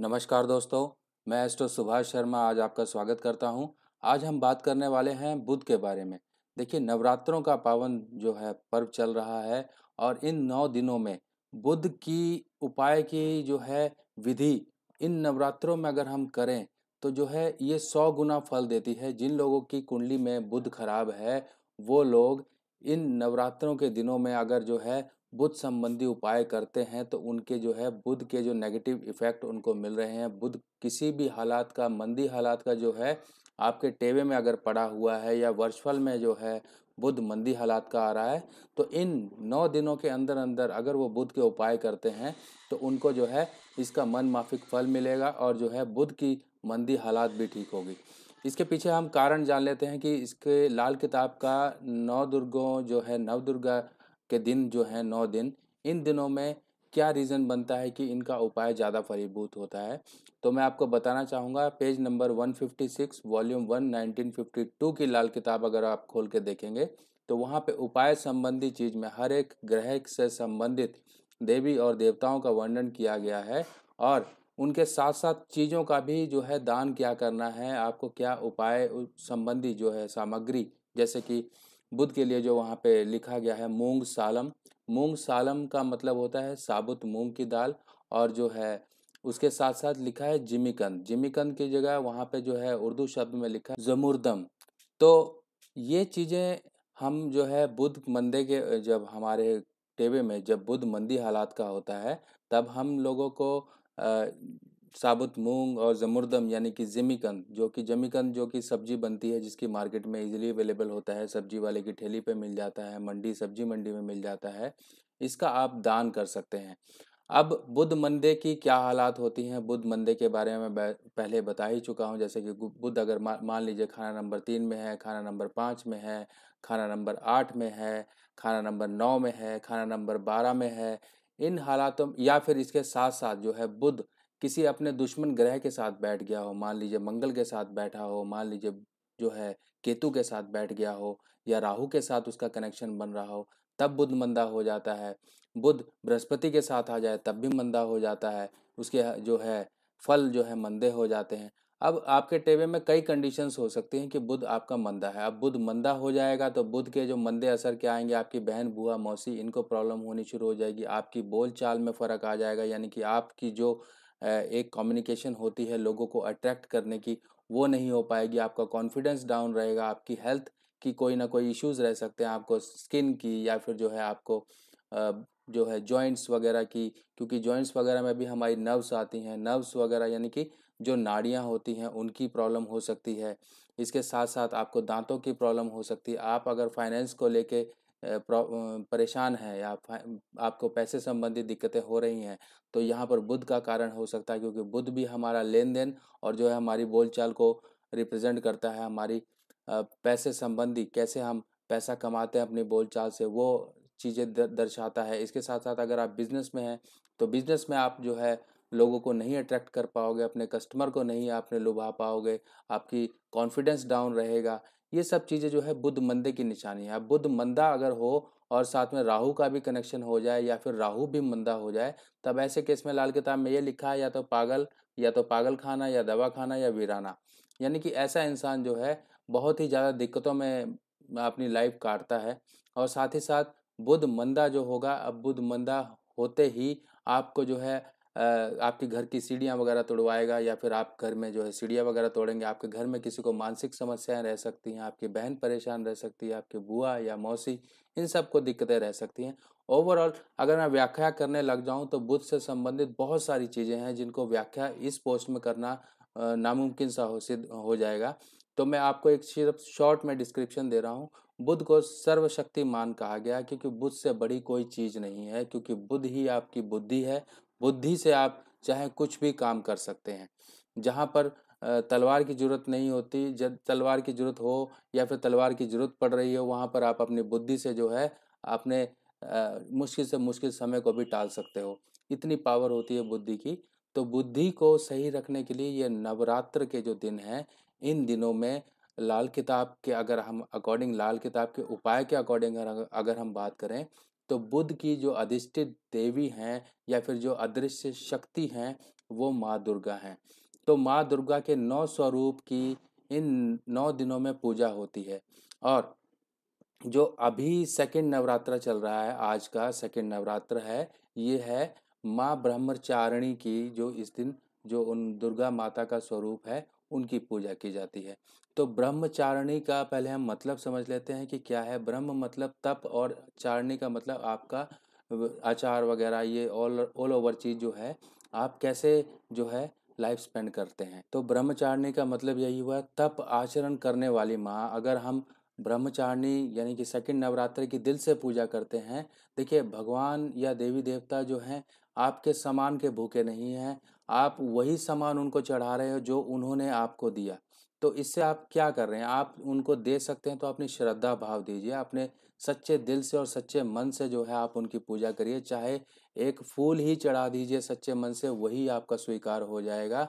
नमस्कार दोस्तों मैं एस्टो सुभाष शर्मा आज आपका स्वागत करता हूं आज हम बात करने वाले हैं बुद्ध के बारे में देखिए नवरात्रों का पावन जो है पर्व चल रहा है और इन नौ दिनों में बुध की उपाय की जो है विधि इन नवरात्रों में अगर हम करें तो जो है ये सौ गुना फल देती है जिन लोगों की कुंडली में बुध खराब है वो लोग इन नवरात्रों के दिनों में अगर जो है बुध संबंधी उपाय करते हैं तो उनके जो है बुध के जो नेगेटिव इफेक्ट उनको मिल रहे हैं बुध किसी भी हालात का मंदी हालात का जो है आपके टेवे में अगर पड़ा हुआ है या वर्चुअल में जो है बुध मंदी हालात का आ रहा है तो इन नौ दिनों के अंदर अंदर अगर वो बुध के उपाय करते हैं तो उनको जो है इसका मन माफिक फल मिलेगा और जो है बुध की मंदी हालात भी ठीक होगी इसके पीछे हम कारण जान लेते हैं कि इसके लाल किताब का नौ दुर्गों जो है नव दुर्गा के दिन जो है नौ दिन इन दिनों में क्या रीज़न बनता है कि इनका उपाय ज़्यादा फलीभूत होता है तो मैं आपको बताना चाहूँगा पेज नंबर 156 वॉल्यूम 1 1952 की लाल किताब अगर आप खोल के देखेंगे तो वहाँ पे उपाय संबंधी चीज़ में हर एक ग्रह से संबंधित देवी और देवताओं का वर्णन किया गया है और उनके साथ साथ चीज़ों का भी जो है दान क्या करना है आपको क्या उपाय संबंधी जो है सामग्री जैसे कि बुद्ध के लिए जो वहाँ पे लिखा गया है मूंग सालम मूंग सालम का मतलब होता है साबुत मूंग की दाल और जो है उसके साथ साथ लिखा है जिमिकंद जिमिकंद की जगह वहाँ पे जो है उर्दू शब्द में लिखा है जमुरदम तो ये चीज़ें हम जो है बुद्ध मंदे के जब हमारे टेबे में जब बुद्ध मंदी हालात का होता है तब हम लोगों को साबुत मूंग और जमुरदम यानी कि जमीकंद जो कि जमीकंद जो कि सब्जी बनती है जिसकी मार्केट में इजीली अवेलेबल होता है सब्जी वाले की ठेली पे मिल जाता है मंडी सब्जी मंडी में मिल जाता है इसका आप दान कर सकते हैं अब बुध मंदे की क्या हालात होती हैं बुध मंदे के बारे में मैं पहले बता ही चुका हूँ जैसे कि बुध अगर मान लीजिए खाना नंबर तीन में है खाना नंबर पाँच में है खाना नंबर आठ में है खाना नंबर नौ में है खाना नंबर बारह में है इन हालातों या फिर इसके साथ साथ जो है बुध किसी अपने दुश्मन ग्रह के साथ बैठ गया हो मान लीजिए मंगल के साथ बैठा हो मान लीजिए जो है केतु के साथ बैठ गया हो या राहु के साथ उसका कनेक्शन बन रहा हो तब बुध मंदा हो जाता है बुध बृहस्पति के साथ आ जाए तब भी मंदा हो जाता है उसके जो है फल जो है मंदे हो जाते हैं अब आपके टेबे में कई कंडीशंस हो सकती हैं कि बुध आपका मंदा है अब बुध मंदा हो जाएगा तो बुध के जो मंदे असर क्या आएंगे आपकी बहन बुआ मौसी इनको प्रॉब्लम होनी शुरू हो जाएगी आपकी बोल चाल में फ़र्क आ जाएगा यानी कि आपकी जो एक कम्युनिकेशन होती है लोगों को अट्रैक्ट करने की वो नहीं हो पाएगी आपका कॉन्फिडेंस डाउन रहेगा आपकी हेल्थ की कोई ना कोई इश्यूज़ रह सकते हैं आपको स्किन की या फिर जो है आपको जो है जॉइंट्स वगैरह की क्योंकि जॉइंट्स वगैरह में भी हमारी नर्व्स आती हैं नर्व्स वगैरह यानी कि जो नाड़ियाँ होती हैं उनकी प्रॉब्लम हो सकती है इसके साथ साथ आपको दांतों की प्रॉब्लम हो सकती है आप अगर फाइनेंस को लेके परेशान है या आपको पैसे संबंधी दिक्कतें हो रही हैं तो यहाँ पर बुध का कारण हो सकता है क्योंकि बुध भी हमारा लेन देन और जो है हमारी बोलचाल को रिप्रेजेंट करता है हमारी पैसे संबंधी कैसे हम पैसा कमाते हैं अपनी बोलचाल से वो चीज़ें दर्शाता है इसके साथ साथ अगर आप बिजनेस में हैं तो बिजनेस में आप जो है लोगों को नहीं अट्रैक्ट कर पाओगे अपने कस्टमर को नहीं आपने लुभा पाओगे आपकी कॉन्फिडेंस डाउन रहेगा ये सब चीज़ें जो है बुद्ध मंदे की निशानी है बुद्ध मंदा अगर हो और साथ में राहु का भी कनेक्शन हो जाए या फिर राहु भी मंदा हो जाए तब ऐसे केस में लाल किताब में ये लिखा है या तो पागल या तो पागल खाना या दवा खाना या वीराना यानी कि ऐसा इंसान जो है बहुत ही ज़्यादा दिक्कतों में अपनी लाइफ काटता है और साथ ही साथ बुद्ध मंदा जो होगा अब बुद्ध मंदा होते ही आपको जो है आपके घर की सीढ़ियाँ वगैरह तोड़वाएगा या फिर आप घर में जो है सीढ़ियाँ वगैरह तोड़ेंगे आपके घर में किसी को मानसिक समस्याएं रह सकती हैं आपकी बहन परेशान रह सकती है आपकी बुआ या मौसी इन सब को दिक्कतें रह सकती हैं ओवरऑल अगर मैं व्याख्या करने लग जाऊँ तो बुद्ध से संबंधित बहुत सारी चीज़ें हैं जिनको व्याख्या इस पोस्ट में करना नामुमकिन सा हो सिद्ध हो जाएगा तो मैं आपको एक सिर्फ शॉर्ट में डिस्क्रिप्शन दे रहा हूँ बुद्ध को सर्वशक्तिमान कहा गया क्योंकि बुद्ध से बड़ी कोई चीज़ नहीं है क्योंकि बुद्ध ही आपकी बुद्धि है बुद्धि से आप चाहे कुछ भी काम कर सकते हैं जहाँ पर तलवार की ज़रूरत नहीं होती जब तलवार की ज़रूरत हो या फिर तलवार की ज़रूरत पड़ रही हो वहाँ पर आप अपनी बुद्धि से जो है अपने मुश्किल से मुश्किल समय को भी टाल सकते हो इतनी पावर होती है बुद्धि की तो बुद्धि को सही रखने के लिए ये नवरात्र के जो दिन हैं इन दिनों में लाल किताब के अगर हम अकॉर्डिंग लाल किताब के उपाय के अकॉर्डिंग अगर हम बात करें तो बुद्ध की जो अधिष्ठित देवी हैं या फिर जो अदृश्य शक्ति हैं वो माँ दुर्गा हैं तो माँ दुर्गा के नौ स्वरूप की इन नौ दिनों में पूजा होती है और जो अभी सेकेंड नवरात्र चल रहा है आज का सेकेंड नवरात्र है ये है माँ ब्रह्मचारिणी की जो इस दिन जो उन दुर्गा माता का स्वरूप है उनकी पूजा की जाती है तो ब्रह्मचारिणी का पहले हम मतलब समझ लेते हैं कि क्या है ब्रह्म मतलब तप और चारणी का मतलब आपका आचार वगैरह ये ऑल ऑल ओवर चीज़ जो है आप कैसे जो है लाइफ स्पेंड करते हैं तो ब्रह्मचारिणी का मतलब यही हुआ तप आचरण करने वाली माँ अगर हम ब्रह्मचारिणी यानी कि सेकंड नवरात्र की दिल से पूजा करते हैं देखिए भगवान या देवी देवता जो हैं आपके समान के भूखे नहीं हैं आप वही सामान उनको चढ़ा रहे हो जो उन्होंने आपको दिया तो इससे आप क्या कर रहे हैं आप उनको दे सकते हैं तो अपनी श्रद्धा भाव दीजिए अपने सच्चे दिल से और सच्चे मन से जो है आप उनकी पूजा करिए चाहे एक फूल ही चढ़ा दीजिए सच्चे मन से वही आपका स्वीकार हो जाएगा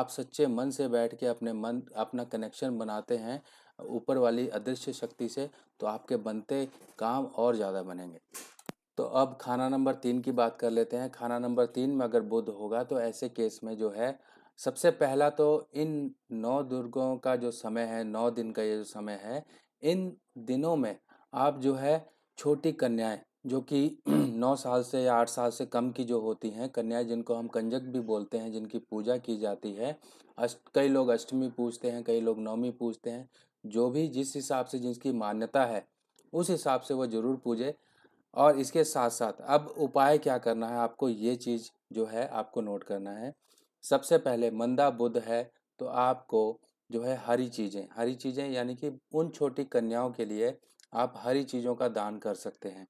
आप सच्चे मन से बैठ के अपने मन अपना कनेक्शन बनाते हैं ऊपर वाली अदृश्य शक्ति से तो आपके बनते काम और ज़्यादा बनेंगे तो अब खाना नंबर तीन की बात कर लेते हैं खाना नंबर तीन में अगर बुध होगा तो ऐसे केस में जो है सबसे पहला तो इन नौ दुर्गों का जो समय है नौ दिन का ये जो समय है इन दिनों में आप जो है छोटी कन्याएं जो कि नौ साल से या आठ साल से कम की जो होती हैं कन्याएं जिनको हम कंजक भी बोलते हैं जिनकी पूजा की जाती है अष्ट कई लोग अष्टमी पूजते हैं कई लोग नवमी पूजते हैं जो भी जिस हिसाब से जिसकी मान्यता है उस हिसाब से वो जरूर पूजे और इसके साथ साथ अब उपाय क्या करना है आपको ये चीज़ जो है आपको नोट करना है सबसे पहले मंदा बुद्ध है तो आपको जो है हरी चीज़ें हरी चीज़ें यानी कि उन छोटी कन्याओं के लिए आप हरी चीज़ों का दान कर सकते हैं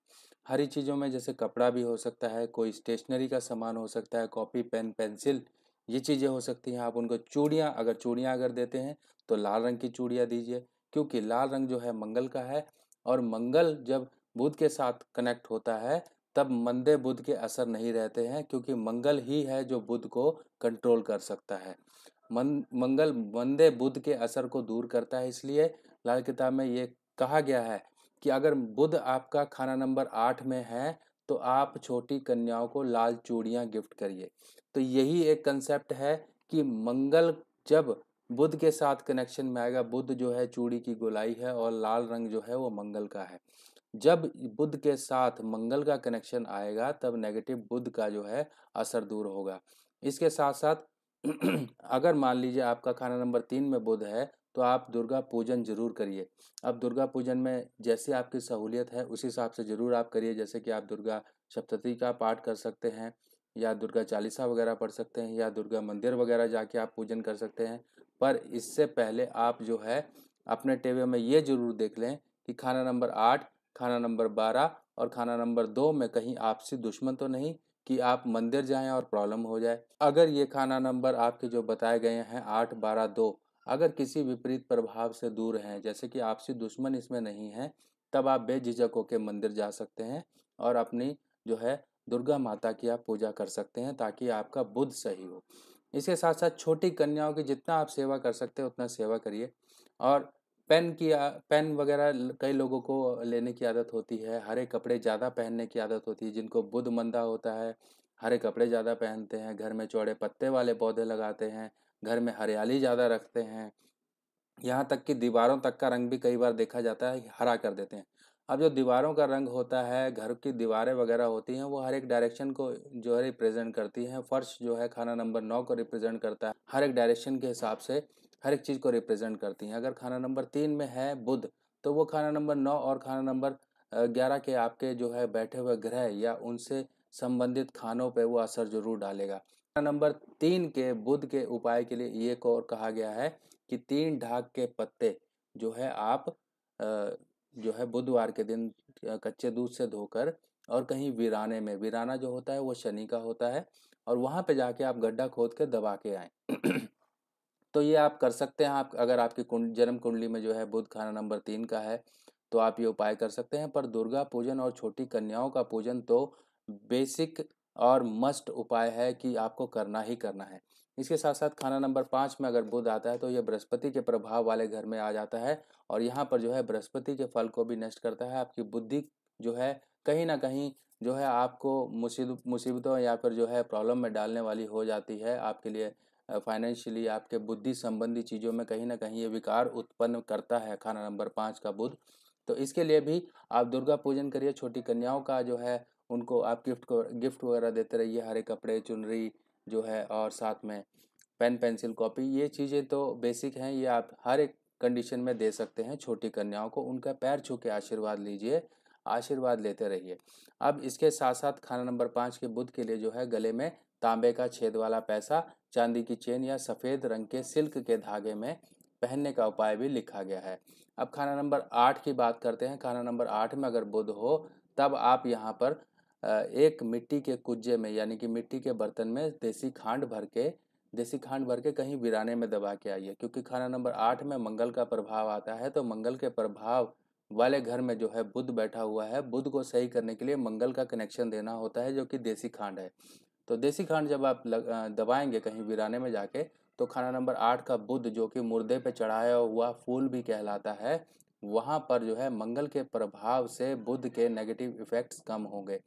हरी चीज़ों में जैसे कपड़ा भी हो सकता है कोई स्टेशनरी का सामान हो सकता है कॉपी पेन पेंसिल ये चीज़ें हो सकती हैं आप उनको चूड़ियाँ अगर चूड़ियाँ अगर देते हैं तो लाल रंग की चूड़ियाँ दीजिए क्योंकि लाल रंग जो है मंगल का है और मंगल जब बुध के साथ कनेक्ट होता है तब मंदे बुध के असर नहीं रहते हैं क्योंकि मंगल ही है जो बुध को कंट्रोल कर सकता है मन मंगल मंदे बुध के असर को दूर करता है इसलिए लाल किताब में ये कहा गया है कि अगर बुध आपका खाना नंबर आठ में है तो आप छोटी कन्याओं को लाल चूड़ियाँ गिफ्ट करिए तो यही एक कंसेप्ट है कि मंगल जब बुध के साथ कनेक्शन में आएगा बुध जो है चूड़ी की गोलाई है और लाल रंग जो है वो मंगल का है जब बुद्ध के साथ मंगल का कनेक्शन आएगा तब नेगेटिव बुद्ध का जो है असर दूर होगा इसके साथ साथ अगर मान लीजिए आपका खाना नंबर तीन में बुध है तो आप दुर्गा पूजन जरूर करिए अब दुर्गा पूजन में जैसे आपकी सहूलियत है उसी हिसाब से ज़रूर आप करिए जैसे कि आप दुर्गा सप्तती का पाठ कर सकते हैं या दुर्गा चालीसा वगैरह पढ़ सकते हैं या दुर्गा मंदिर वगैरह जाके आप पूजन कर सकते हैं पर इससे पहले आप जो है अपने टेबे में ये जरूर देख लें कि खाना नंबर आठ खाना नंबर बारह और खाना नंबर दो में कहीं आपसी दुश्मन तो नहीं कि आप मंदिर जाएं और प्रॉब्लम हो जाए अगर ये खाना नंबर आपके जो बताए गए हैं आठ बारह दो अगर किसी विपरीत प्रभाव से दूर हैं जैसे कि आपसी दुश्मन इसमें नहीं है तब आप बेझिझक होकर मंदिर जा सकते हैं और अपनी जो है दुर्गा माता की आप पूजा कर सकते हैं ताकि आपका बुद्ध सही हो इसके साथ साथ छोटी कन्याओं की जितना आप सेवा कर सकते हैं उतना सेवा करिए और पेन की पेन वगैरह कई लोगों को लेने की आदत होती है हरे कपड़े ज़्यादा पहनने की आदत होती है जिनको बुध मंदा होता है हरे कपड़े ज़्यादा पहनते हैं घर में चौड़े पत्ते वाले पौधे लगाते हैं घर में हरियाली ज़्यादा रखते हैं यहाँ तक कि दीवारों तक का रंग भी कई बार देखा जाता है हरा कर देते हैं अब जो दीवारों का रंग होता है घर की दीवारें वगैरह होती हैं वो हर एक डायरेक्शन को जो है रिप्रेजेंट करती हैं फर्श जो है खाना नंबर नौ को रिप्रेजेंट करता है हर एक डायरेक्शन के हिसाब से हर एक चीज़ को रिप्रेजेंट करती हैं अगर खाना नंबर तीन में है बुध तो वो खाना नंबर नौ और खाना नंबर ग्यारह के आपके जो है बैठे हुए ग्रह या उनसे संबंधित खानों पे वो असर जरूर डालेगा खाना नंबर तीन के बुध के उपाय के लिए ये और कहा गया है कि तीन ढाक के पत्ते जो है आप जो है बुधवार के दिन कच्चे दूध से धोकर और कहीं वीराने में वीराना जो होता है वो शनि का होता है और वहाँ पे जाके आप गड्ढा खोद के दबा के आए तो ये आप कर सकते हैं आप अगर आपकी कुंड जन्म कुंडली में जो है बुध खाना नंबर तीन का है तो आप ये उपाय कर सकते हैं पर दुर्गा पूजन और छोटी कन्याओं का पूजन तो बेसिक और मस्ट उपाय है कि आपको करना ही करना है इसके साथ साथ खाना नंबर पाँच में अगर बुध आता है तो यह बृहस्पति के प्रभाव वाले घर में आ जाता है और यहाँ पर जो है बृहस्पति के फल को भी नष्ट करता है आपकी बुद्धि जो है कहीं ना कहीं जो है आपको मुसीब मुसीबतों या फिर जो है प्रॉब्लम में डालने वाली हो जाती है आपके लिए फाइनेंशियली आपके बुद्धि संबंधी चीज़ों में कहीं ना कहीं ये विकार उत्पन्न करता है खाना नंबर पाँच का बुद्ध तो इसके लिए भी आप दुर्गा पूजन करिए छोटी कन्याओं का जो है उनको आप गिफ्ट को गिफ्ट वगैरह देते रहिए हरे कपड़े चुनरी जो है और साथ में पेन पेंसिल कॉपी ये चीज़ें तो बेसिक हैं ये आप हर एक कंडीशन में दे सकते हैं छोटी कन्याओं को उनका पैर छू के आशीर्वाद लीजिए आशीर्वाद लेते रहिए अब इसके साथ साथ खाना नंबर पाँच के बुद्ध के लिए जो है गले में तांबे का छेद वाला पैसा चांदी की चेन या सफ़ेद रंग के सिल्क के धागे में पहनने का उपाय भी लिखा गया है अब खाना नंबर आठ की बात करते हैं खाना नंबर आठ में अगर बुध हो तब आप यहाँ पर एक मिट्टी के कुज्जे में यानी कि मिट्टी के बर्तन में देसी खांड भर के देसी खांड भर के कहीं वीराने में दबा के आइए क्योंकि खाना नंबर आठ में मंगल का प्रभाव आता है तो मंगल के प्रभाव वाले घर में जो है बुध बैठा हुआ है बुध को सही करने के लिए मंगल का कनेक्शन देना होता है जो कि देसी खांड है तो देसी खांड जब आप लग, दबाएंगे कहीं वीराने में जाके तो खाना नंबर आठ का बुद्ध जो कि मुर्दे पे चढ़ाया हुआ फूल भी कहलाता है वहाँ पर जो है मंगल के प्रभाव से बुद्ध के नेगेटिव इफ़ेक्ट्स कम होंगे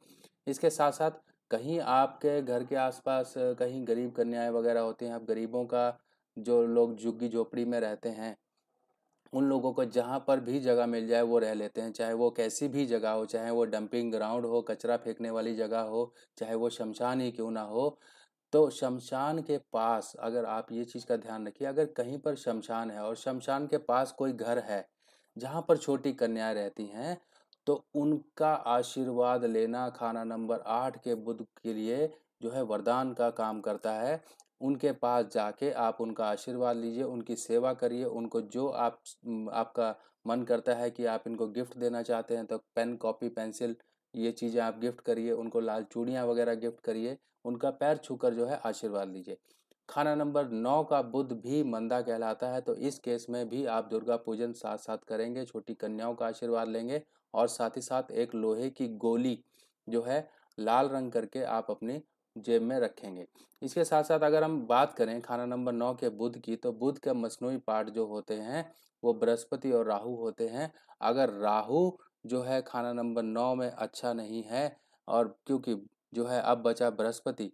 इसके साथ साथ कहीं आपके घर के आसपास कहीं गरीब कन्याएं वगैरह होती हैं आप गरीबों का जो लोग झुग्गी झोपड़ी में रहते हैं उन लोगों को जहाँ पर भी जगह मिल जाए वो रह लेते हैं चाहे वो कैसी भी जगह हो चाहे वो डंपिंग ग्राउंड हो कचरा फेंकने वाली जगह हो चाहे वो शमशान ही क्यों ना हो तो शमशान के पास अगर आप ये चीज़ का ध्यान रखिए अगर कहीं पर शमशान है और शमशान के पास कोई घर है जहाँ पर छोटी कन्याएं रहती हैं तो उनका आशीर्वाद लेना खाना नंबर आठ के बुद्ध के लिए जो है वरदान का काम करता है उनके पास जाके आप उनका आशीर्वाद लीजिए उनकी सेवा करिए उनको जो आप आपका मन करता है कि आप इनको गिफ्ट देना चाहते हैं तो पेन कॉपी पेंसिल ये चीज़ें आप गिफ्ट करिए उनको लाल चूड़ियाँ वगैरह गिफ्ट करिए उनका पैर छूकर जो है आशीर्वाद लीजिए खाना नंबर नौ का बुद्ध भी मंदा कहलाता है तो इस केस में भी आप दुर्गा पूजन साथ साथ करेंगे छोटी कन्याओं का आशीर्वाद लेंगे और साथ ही साथ एक लोहे की गोली जो है लाल रंग करके आप अपनी जेब में रखेंगे इसके साथ साथ अगर हम बात करें खाना नंबर नौ के बुध की तो बुध के मसनू पार्ट जो होते हैं वो बृहस्पति और राहु होते हैं अगर राहु जो है खाना नंबर नौ में अच्छा नहीं है और क्योंकि जो है अब बचा बृहस्पति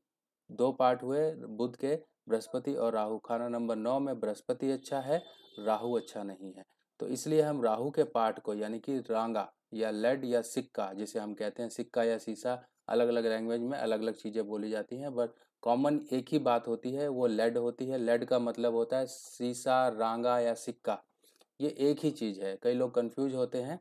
दो पार्ट हुए बुध के बृहस्पति और राहु खाना नंबर नौ में बृहस्पति अच्छा है राहु अच्छा नहीं है तो इसलिए हम राहु के पार्ट को यानी कि रांगा या लेड या सिक्का जिसे हम कहते हैं सिक्का या शीशा अलग अलग लैंग्वेज में अलग अलग चीज़ें बोली जाती हैं बट कॉमन एक ही बात होती है वो लेड होती है लेड का मतलब होता है सीसा रांगा या सिक्का ये एक ही चीज़ है कई लोग कन्फ्यूज होते हैं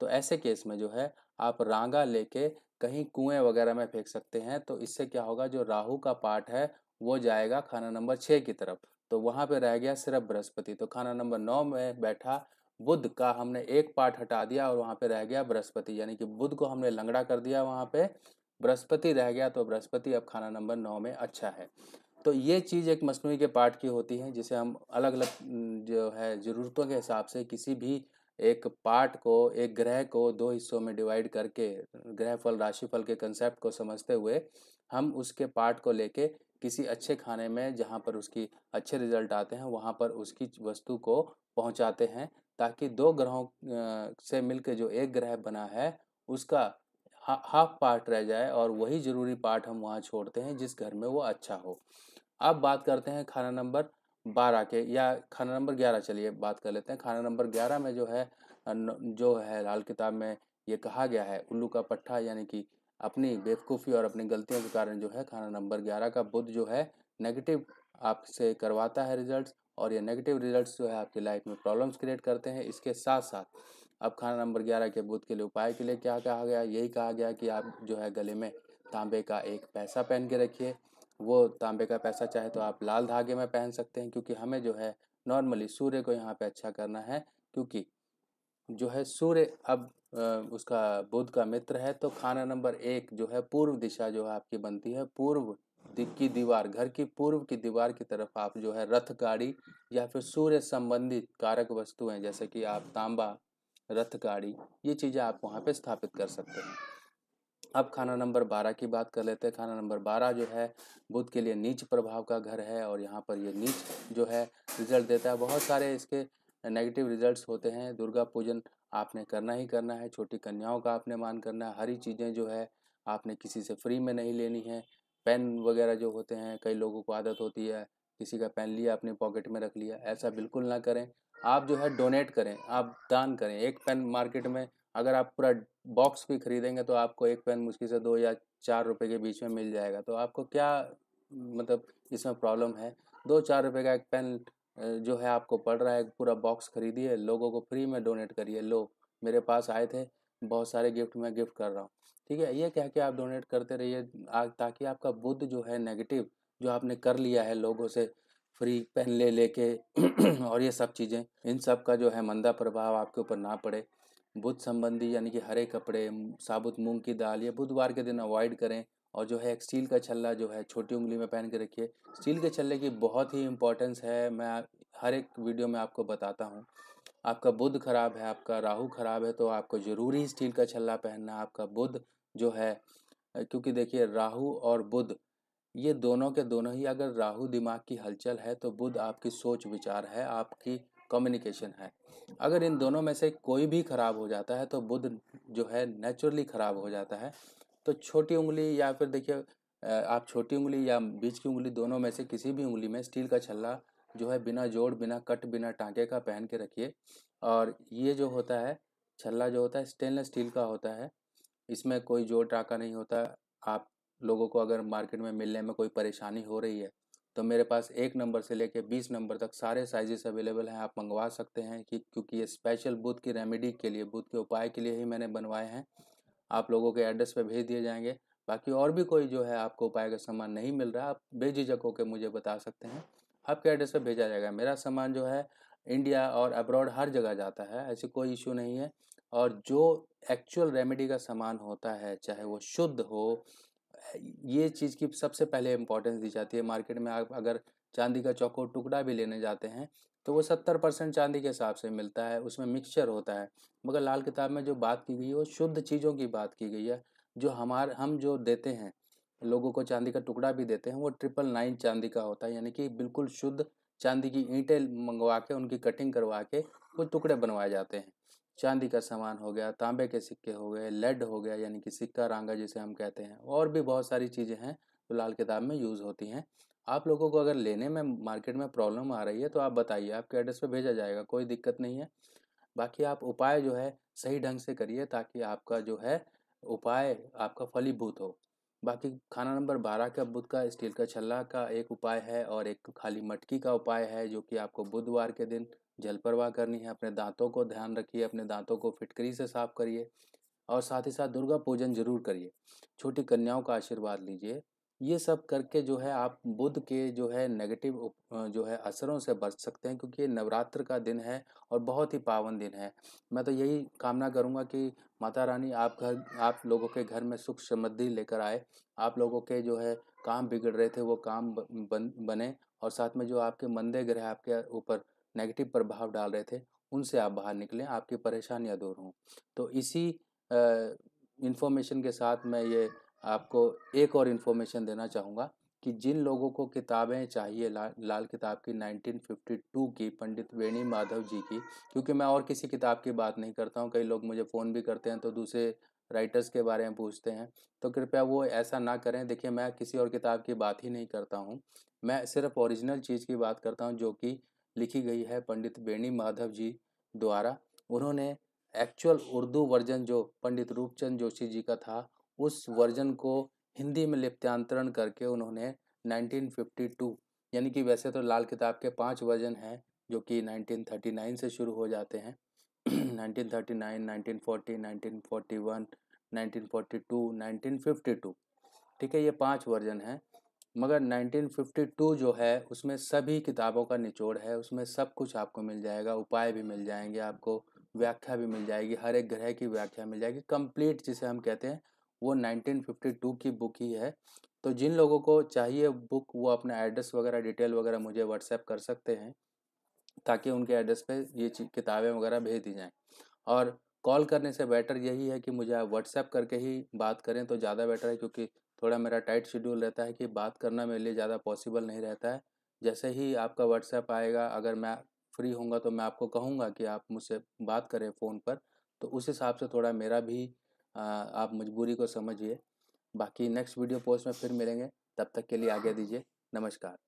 तो ऐसे केस में जो है आप रांगा लेके कहीं कुएं वगैरह में फेंक सकते हैं तो इससे क्या होगा जो राहु का पार्ट है वो जाएगा खाना नंबर छः की तरफ तो वहाँ पे रह गया सिर्फ बृहस्पति तो खाना नंबर नौ में बैठा बुद्ध का हमने एक पार्ट हटा दिया और वहाँ पे रह गया बृहस्पति यानी कि बुद्ध को हमने लंगड़ा कर दिया वहाँ पे बृहस्पति रह गया तो बृहस्पति अब खाना नंबर नौ में अच्छा है तो ये चीज़ एक मसनू के पार्ट की होती है जिसे हम अलग अलग जो है ज़रूरतों के हिसाब से किसी भी एक पार्ट को एक ग्रह को दो हिस्सों में डिवाइड करके ग्रह राशि राशिफल के कंसेप्ट को समझते हुए हम उसके पार्ट को लेके किसी अच्छे खाने में जहाँ पर उसकी अच्छे रिजल्ट आते हैं वहाँ पर उसकी वस्तु को पहुँचाते हैं ताकि दो ग्रहों से मिलकर जो एक ग्रह बना है उसका हाफ पार्ट रह जाए और वही ज़रूरी पार्ट हम वहाँ छोड़ते हैं जिस घर में वो अच्छा हो अब बात करते हैं खाना नंबर बारह के या खाना नंबर ग्यारह चलिए बात कर लेते हैं खाना नंबर ग्यारह में जो है जो है लाल किताब में ये कहा गया है उल्लू का पट्टा यानी कि अपनी बेवकूफ़ी और अपनी गलतियों के कारण जो है खाना नंबर ग्यारह का बुद्ध जो है नेगेटिव आपसे करवाता है रिजल्ट्स और ये नेगेटिव रिजल्ट्स जो है आपकी लाइफ में प्रॉब्लम्स क्रिएट करते हैं इसके साथ साथ अब खाना नंबर ग्यारह के बुध के लिए उपाय के लिए क्या कहा गया यही कहा गया कि आप जो है गले में तांबे का एक पैसा पहन के रखिए वो तांबे का पैसा चाहे तो आप लाल धागे में पहन सकते हैं क्योंकि हमें जो है नॉर्मली सूर्य को यहाँ पे अच्छा करना है क्योंकि जो है सूर्य अब उसका बुध का मित्र है तो खाना नंबर एक जो है पूर्व दिशा जो है आपकी बनती है पूर्व की दीवार घर की पूर्व की दीवार की तरफ आप जो है रथ गाड़ी या फिर सूर्य संबंधित कारक वस्तुएं जैसे कि आप तांबा रथ गाड़ी ये चीज़ें आप वहाँ पे स्थापित कर सकते हैं अब खाना नंबर बारह की बात कर लेते हैं खाना नंबर बारह जो है बुद्ध के लिए नीच प्रभाव का घर है और यहाँ पर ये नीच जो है रिजल्ट देता है बहुत सारे इसके नेगेटिव रिजल्ट्स होते हैं दुर्गा पूजन आपने करना ही करना है छोटी कन्याओं का आपने मान करना है हरी चीज़ें जो है आपने किसी से फ्री में नहीं लेनी है पेन वगैरह जो होते हैं कई लोगों को आदत होती है किसी का पेन लिया अपने पॉकेट में रख लिया ऐसा बिल्कुल ना करें आप जो है डोनेट करें आप दान करें एक पेन मार्केट में अगर आप पूरा बॉक्स भी खरीदेंगे तो आपको एक पेन मुश्किल से दो या चार रुपए के बीच में मिल जाएगा तो आपको क्या मतलब इसमें प्रॉब्लम है दो चार रुपए का एक पेन जो है आपको पड़ रहा है पूरा बॉक्स खरीदिए लोगों को फ्री में डोनेट करिए लो मेरे पास आए थे बहुत सारे गिफ्ट मैं गिफ्ट कर रहा हूँ ठीक है ये कह के आप डोनेट करते रहिए ताकि आपका बुद्ध जो है नेगेटिव जो आपने कर लिया है लोगों से फ्री पेन ले लेके और ये सब चीज़ें इन सब का जो है मंदा प्रभाव आपके ऊपर ना पड़े बुध संबंधी यानी कि हरे कपड़े साबुत मूंग की दाल ये बुधवार के दिन अवॉइड करें और जो है एक स्टील का छल्ला जो है छोटी उंगली में पहन के रखिए स्टील के छल्ले की बहुत ही इंपॉर्टेंस है मैं हर एक वीडियो में आपको बताता हूँ आपका बुद्ध खराब है आपका राहु खराब है तो आपको ज़रूरी स्टील का छल्ला पहनना आपका बुद्ध जो है क्योंकि देखिए राहु और बुद्ध ये दोनों के दोनों ही अगर राहु दिमाग की हलचल है तो बुद्ध आपकी सोच विचार है आपकी कम्युनिकेशन है अगर इन दोनों में से कोई भी खराब हो जाता है तो बुद्ध जो है नेचुरली ख़राब हो जाता है तो छोटी उंगली या फिर देखिए आप छोटी उंगली या बीच की उंगली दोनों में से किसी भी उंगली में स्टील का छल्ला जो है बिना जोड़ बिना कट बिना टाँके का पहन के रखिए और ये जो होता है छल्ला जो होता है स्टेनलेस स्टील का होता है इसमें कोई जोड़ टाँका नहीं होता आप लोगों को अगर मार्केट में मिलने में कोई परेशानी हो रही है तो मेरे पास एक नंबर से लेके बीस नंबर तक सारे साइजेस अवेलेबल हैं आप मंगवा सकते हैं कि क्योंकि ये स्पेशल बुध की रेमेडी के लिए बुध के उपाय के लिए ही मैंने बनवाए हैं आप लोगों के एड्रेस पे भेज दिए जाएंगे बाकी और भी कोई जो है आपको उपाय का सामान नहीं मिल रहा आप बेझिझक होकर मुझे बता सकते हैं आपके एड्रेस पर भेजा जाएगा मेरा सामान जो है इंडिया और अब्रॉड हर जगह जाता है ऐसी कोई इशू नहीं है और जो एक्चुअल रेमेडी का सामान होता है चाहे वो शुद्ध हो ये चीज़ की सबसे पहले इम्पोर्टेंस दी जाती है मार्केट में आप अगर चांदी का चौको टुकड़ा भी लेने जाते हैं तो वो सत्तर परसेंट चांदी के हिसाब से मिलता है उसमें मिक्सचर होता है मगर लाल किताब में जो बात की गई है वो शुद्ध चीज़ों की बात की गई है जो हमार हम जो देते हैं लोगों को चांदी का टुकड़ा भी देते हैं वो ट्रिपल नाइन चांदी का होता है यानी कि बिल्कुल शुद्ध चांदी की ईंटें मंगवा के उनकी कटिंग करवा के वो टुकड़े बनवाए जाते हैं चांदी का सामान हो गया तांबे के सिक्के हो गए लेड हो गया यानी कि सिक्का रांगा जिसे हम कहते हैं और भी बहुत सारी चीज़ें हैं जो लाल किताब में यूज़ होती हैं आप लोगों को अगर लेने में मार्केट में प्रॉब्लम आ रही है तो आप बताइए आपके एड्रेस पर भेजा जाएगा कोई दिक्कत नहीं है बाकी आप उपाय जो है सही ढंग से करिए ताकि आपका जो है उपाय आपका फलीभूत हो बाकी खाना नंबर बारह का बुध का स्टील का छल्ला का एक उपाय है और एक खाली मटकी का उपाय है जो कि आपको बुधवार के दिन जल प्रवाह करनी है अपने दांतों को ध्यान रखिए अपने दांतों को फिटकरी से साफ करिए और साथ ही साथ दुर्गा पूजन जरूर करिए छोटी कन्याओं का आशीर्वाद लीजिए ये सब करके जो है आप बुध के जो है नेगेटिव जो है असरों से बच सकते हैं क्योंकि ये नवरात्र का दिन है और बहुत ही पावन दिन है मैं तो यही कामना करूँगा कि माता रानी आप घर आप लोगों के घर में सुख समृद्धि लेकर आए आप लोगों के जो है काम बिगड़ रहे थे वो काम बन बने और साथ में जो आपके मंदे ग्रह आपके ऊपर नेगेटिव प्रभाव डाल रहे थे उनसे आप बाहर निकलें आपकी परेशानियाँ दूर हों तो इसी इन्फॉर्मेशन के साथ मैं ये आपको एक और इन्फॉर्मेशन देना चाहूँगा कि जिन लोगों को किताबें चाहिए ला, लाल किताब की 1952 की पंडित वेणी माधव जी की क्योंकि मैं और किसी किताब की बात नहीं करता हूँ कई लोग मुझे फ़ोन भी करते हैं तो दूसरे राइटर्स के बारे में पूछते हैं तो कृपया वो ऐसा ना करें देखिए मैं किसी और किताब की बात ही नहीं करता हूँ मैं सिर्फ ओरिजिनल चीज़ की बात करता हूँ जो कि लिखी गई है पंडित वेणी माधव जी द्वारा उन्होंने एक्चुअल उर्दू वर्जन जो पंडित रूपचंद जोशी जी का था उस वर्जन को हिंदी में लिप्यांतरण करके उन्होंने 1952 यानी कि वैसे तो लाल किताब के पांच वर्जन हैं जो कि 1939 से शुरू हो जाते हैं 1939, 1940, 1941, 1942, 1952 ठीक है ये पांच वर्जन हैं मगर 1952 जो है उसमें सभी किताबों का निचोड़ है उसमें सब कुछ आपको मिल जाएगा उपाय भी मिल जाएंगे आपको व्याख्या भी मिल जाएगी हर एक ग्रह की व्याख्या मिल जाएगी कंप्लीट जिसे हम कहते हैं वो 1952 की बुक ही है तो जिन लोगों को चाहिए बुक वो अपना एड्रेस वगैरह डिटेल वगैरह मुझे व्हाट्सएप कर सकते हैं ताकि उनके एड्रेस पे ये किताबें वगैरह भेज दी जाएं और कॉल करने से बेटर यही है कि मुझे आप व्हाट्सएप करके ही बात करें तो ज़्यादा बेटर है क्योंकि थोड़ा मेरा टाइट शेड्यूल रहता है कि बात करना मेरे लिए ज़्यादा पॉसिबल नहीं रहता है जैसे ही आपका व्हाट्सएप आएगा अगर मैं फ्री होंगे तो मैं आपको कहूँगा कि आप मुझसे बात करें फ़ोन पर तो उस हिसाब से थोड़ा मेरा भी आप मजबूरी को समझिए बाकी नेक्स्ट वीडियो पोस्ट में फिर मिलेंगे तब तक के लिए आगे दीजिए नमस्कार